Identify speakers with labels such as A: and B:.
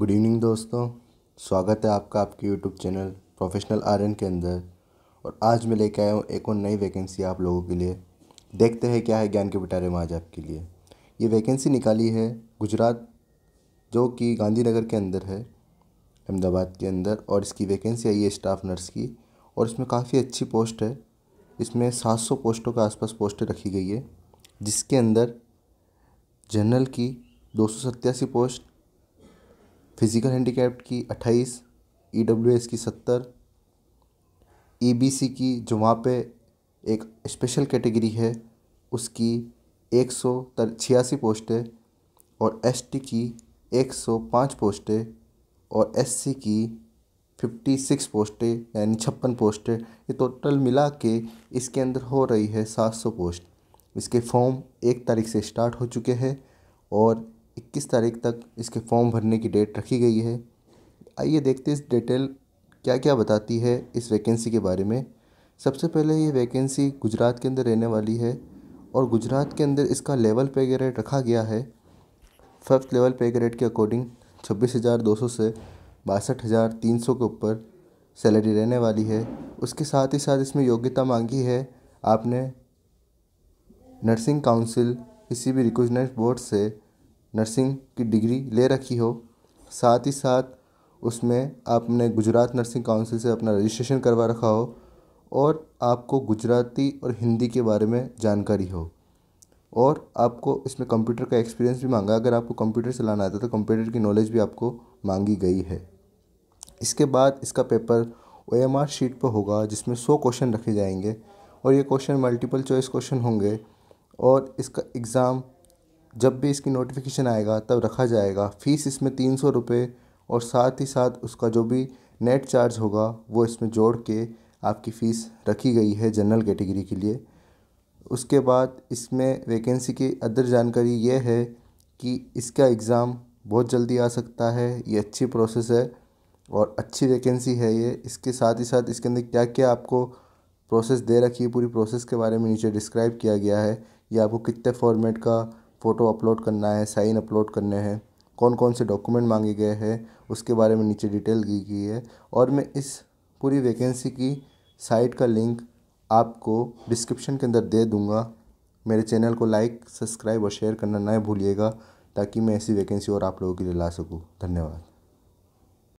A: good evening दोस्तों स्वागत है आपका आपके यूट्यूब चैनल प्रोफेशनल आर के अंदर और आज मैं लेके आया हूँ एक और नई वैकेंसी आप लोगों के लिए देखते हैं क्या है ज्ञान के पिटारे में आज आपके लिए ये वैकेंसी निकाली है गुजरात जो कि गांधीनगर के अंदर है अहमदाबाद के अंदर और इसकी वैकेंसी आई है स्टाफ नर्स की और इसमें काफ़ी अच्छी पोस्ट है इसमें सात पोस्टों के आसपास पोस्टें रखी गई है जिसके अंदर जनरल की दो पोस्ट फिज़िकल हैंडीकैप की अट्ठाईस ई डब्ल्यू एस की सत्तर ई बी सी की जो वहाँ पे एक स्पेशल कैटेगरी है उसकी एक सौ छियासी पोस्टें और एस टी की एक सौ पाँच पोस्टें और एस सी की फिफ्टी सिक्स पोस्टें यानी छप्पन पोस्टें ये टोटल मिला के इसके अंदर हो रही है सात सौ पोस्ट इसके फॉर्म एक तारीख से स्टार्ट हो चुके हैं और इक्कीस तारीख तक इसके फॉर्म भरने की डेट रखी गई है आइए देखते हैं इस डिटेल क्या क्या बताती है इस वैकेंसी के बारे में सबसे पहले ये वैकेंसी गुजरात के अंदर रहने वाली है और गुजरात के अंदर इसका लेवल पे ग्रेड रखा गया है फिफ्थ लेवल पे ग्रेड के अकॉर्डिंग छब्बीस हज़ार दो सौ से बासठ हज़ार तीन सौ के ऊपर सैलरी रहने वाली है उसके साथ ही साथ इसमें योग्यता मांगी है आपने नर्सिंग काउंसिल किसी भी रिकोजनाइज बोर्ड से नर्सिंग की डिग्री ले रखी हो साथ ही साथ उसमें आपने गुजरात नर्सिंग काउंसिल से अपना रजिस्ट्रेशन करवा रखा हो और आपको गुजराती और हिंदी के बारे में जानकारी हो और आपको इसमें कंप्यूटर का एक्सपीरियंस भी मांगा अगर आपको कंप्यूटर चलाना आता है तो कंप्यूटर की नॉलेज भी आपको मांगी गई है इसके बाद इसका paper O M R sheet पर होगा जिसमें सौ क्वेश्चन रखे जाएंगे और ये क्वेश्चन मल्टीपल चॉइस क्वेश्चन होंगे और इसका एग्ज़ाम जब भी इसकी नोटिफिकेशन आएगा तब रखा जाएगा फ़ीस इसमें तीन सौ रुपये और साथ ही साथ उसका जो भी नेट चार्ज होगा वो इसमें जोड़ के आपकी फ़ीस रखी गई है जनरल कैटेगरी के लिए उसके बाद इसमें वैकेंसी की अदर जानकारी यह है कि इसका एग्ज़ाम बहुत जल्दी आ सकता है ये अच्छी प्रोसेस है और अच्छी वैकेंसी है ये इसके साथ ही साथ इसके अंदर क्या क्या आपको प्रोसेस दे रखी है पूरी प्रोसेस के बारे में नीचे डिस्क्राइब किया गया है या आपको कितने फॉर्मेट का फ़ोटो अपलोड करना है साइन अपलोड करने हैं कौन कौन से डॉक्यूमेंट मांगे गए हैं उसके बारे में नीचे डिटेल दी गई है और मैं इस पूरी वैकेंसी की साइट का लिंक आपको डिस्क्रिप्शन के अंदर दे दूँगा मेरे चैनल को लाइक सब्सक्राइब और शेयर करना ना भूलिएगा ताकि मैं ऐसी वैकेंसी और आप लोगों के लिए ला सकूँ धन्यवाद